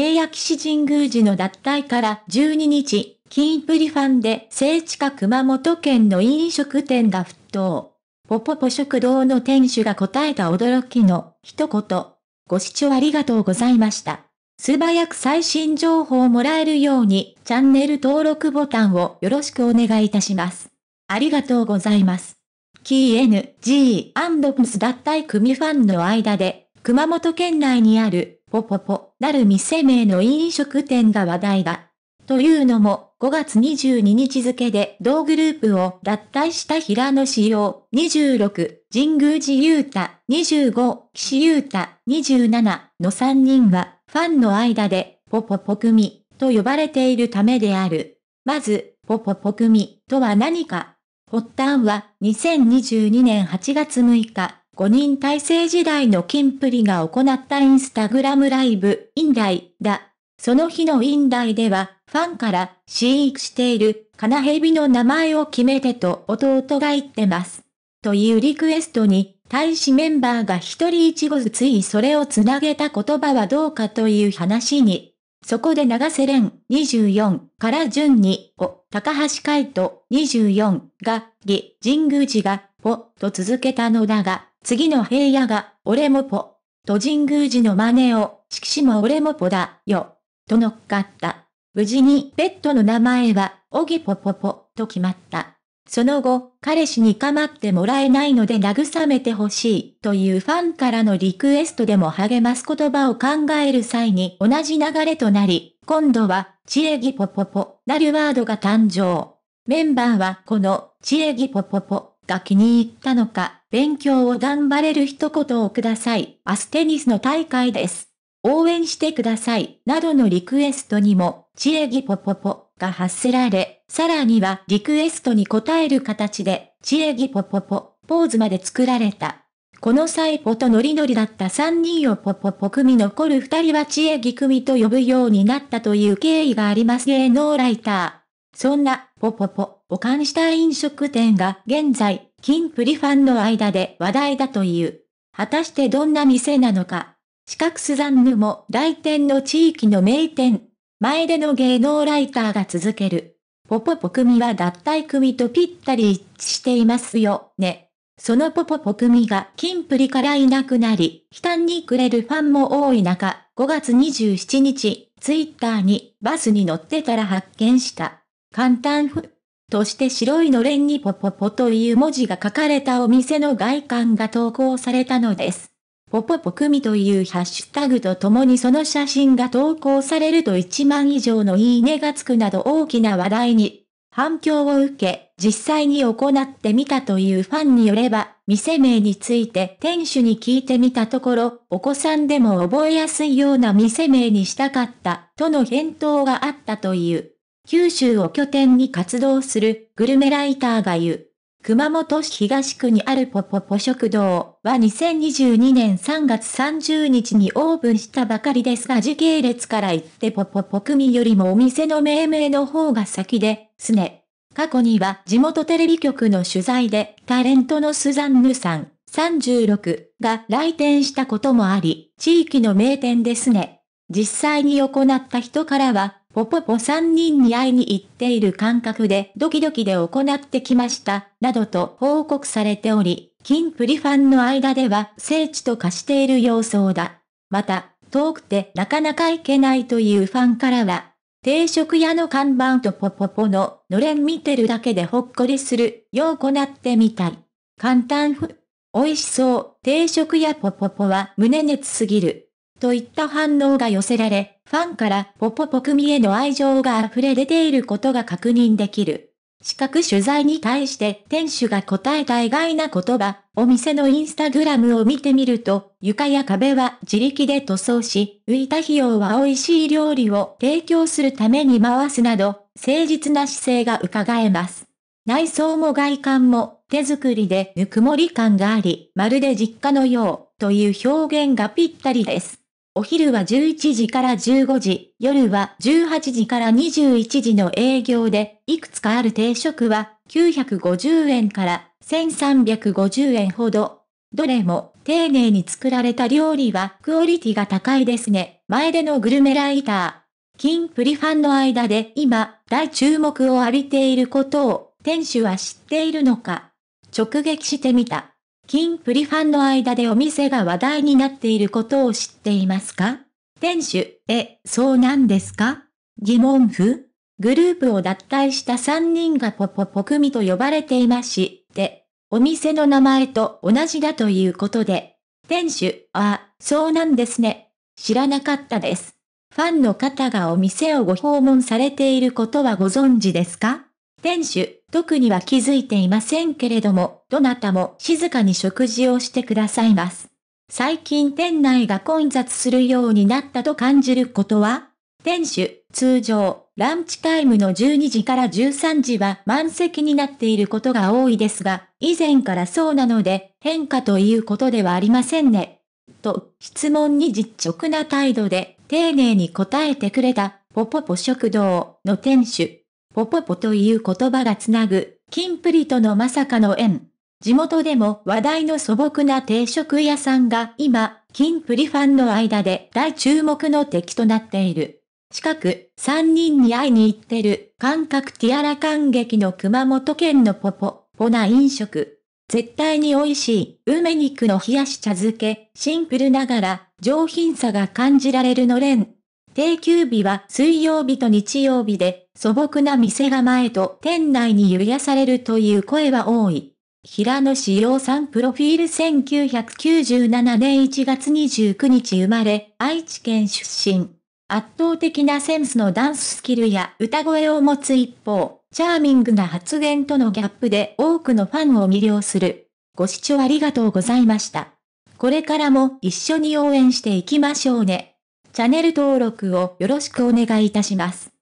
平野騎士神宮寺の脱退から12日、金プリファンで聖地下熊本県の飲食店が沸騰。ポポポ食堂の店主が答えた驚きの一言。ご視聴ありがとうございました。素早く最新情報をもらえるようにチャンネル登録ボタンをよろしくお願いいたします。ありがとうございます。KNG& p ス脱退組ファンの間で熊本県内にあるポポポ、なる店名の飲食店が話題だ。というのも、5月22日付で同グループを脱退した平野志陽26、神宮寺優太25、岸優太27の3人は、ファンの間で、ポポポ組と呼ばれているためである。まず、ポポポ組とは何か発端は2022年8月6日、5人体制時代のキンプリが行ったインスタグラムライブ、インライだ。その日のインライでは、ファンから、飼育している、カナヘビの名前を決めてと弟が言ってます。というリクエストに、大使メンバーが一人一語ずついそれをつなげた言葉はどうかという話に。そこで長瀬廉24から順にを、高橋海人24が、義、神宮寺が、を、と続けたのだが、次の平野が、俺もぽ。と神宮寺の真似を、色紙も俺もぽだ、よ。と乗っかった。無事にペットの名前は、おぎぽぽぽ、と決まった。その後、彼氏に構ってもらえないので慰めてほしい、というファンからのリクエストでも励ます言葉を考える際に同じ流れとなり、今度は、ちえぎぽぽぽ、なるワードが誕生。メンバーはこの、ちえぎぽぽぽ、が気に入ったのか、勉強を頑張れる一言をください。明日テニスの大会です。応援してください。などのリクエストにも、チエギポポポが発せられ、さらにはリクエストに応える形で、チエギポポポ、ポーズまで作られた。この際ポとノリノリだった3人をポポポ組残る2人はチエギ組と呼ぶようになったという経緯があります芸能ライター。そんなポポポを冠した飲食店が現在キンプリファンの間で話題だという。果たしてどんな店なのか。四角スザンヌも来店の地域の名店。前での芸能ライターが続ける。ポポポ組は脱退組とぴったり一致していますよね。そのポポポ組がキンプリからいなくなり、悲嘆にくれるファンも多い中、5月27日、ツイッターにバスに乗ってたら発見した。簡単ふ。として白いのれんにポポポという文字が書かれたお店の外観が投稿されたのです。ポポポ組というハッシュタグとともにその写真が投稿されると1万以上のいいねがつくなど大きな話題に反響を受け、実際に行ってみたというファンによれば、店名について店主に聞いてみたところ、お子さんでも覚えやすいような店名にしたかった、との返答があったという。九州を拠点に活動するグルメライターが言う。熊本市東区にあるポポポ食堂は2022年3月30日にオープンしたばかりですが時系列から言ってポポポ組よりもお店の命名の方が先です、ね。過去には地元テレビ局の取材でタレントのスザンヌさん36が来店したこともあり、地域の名店ですね。実際に行った人からは、ポポポ3人に会いに行っている感覚でドキドキで行ってきました、などと報告されており、金プリファンの間では聖地と化している様相だ。また、遠くてなかなか行けないというファンからは、定食屋の看板とポポポののれん見てるだけでほっこりするよう行ってみたい。簡単ふ。美味しそう。定食屋ポポポは胸熱すぎる。といった反応が寄せられ、ファンからポポポ組への愛情が溢れ出ていることが確認できる。資格取材に対して店主が答えた意外な言葉、お店のインスタグラムを見てみると、床や壁は自力で塗装し、浮いた費用は美味しい料理を提供するために回すなど、誠実な姿勢が伺えます。内装も外観も手作りでぬくもり感があり、まるで実家のようという表現がぴったりです。お昼は11時から15時、夜は18時から21時の営業で、いくつかある定食は950円から1350円ほど。どれも丁寧に作られた料理はクオリティが高いですね。前でのグルメライター。金プリファンの間で今、大注目を浴びていることを、店主は知っているのか直撃してみた。金プリファンの間でお店が話題になっていることを知っていますか店主、え、そうなんですか疑問符グループを脱退した3人がポポポ組と呼ばれていまして、お店の名前と同じだということで、店主、あ、そうなんですね。知らなかったです。ファンの方がお店をご訪問されていることはご存知ですか店主、特には気づいていませんけれども、どなたも静かに食事をしてくださいます。最近店内が混雑するようになったと感じることは店主、通常、ランチタイムの12時から13時は満席になっていることが多いですが、以前からそうなので、変化ということではありませんね。と、質問に実直な態度で、丁寧に答えてくれた、ポポポ食堂の店主、ポポポという言葉がつなぐ、キンプリとのまさかの縁。地元でも話題の素朴な定食屋さんが今、キンプリファンの間で大注目の敵となっている。近く、3人に会いに行ってる、感覚ティアラ感激の熊本県のポポ、ポな飲食。絶対に美味しい、梅肉の冷やし茶漬け、シンプルながら、上品さが感じられるのれん。定休日は水曜日と日曜日で、素朴な店構えと店内に揺らされるという声は多い。平野志陽さんプロフィール1997年1月29日生まれ、愛知県出身。圧倒的なセンスのダンススキルや歌声を持つ一方、チャーミングな発言とのギャップで多くのファンを魅了する。ご視聴ありがとうございました。これからも一緒に応援していきましょうね。チャンネル登録をよろしくお願いいたします。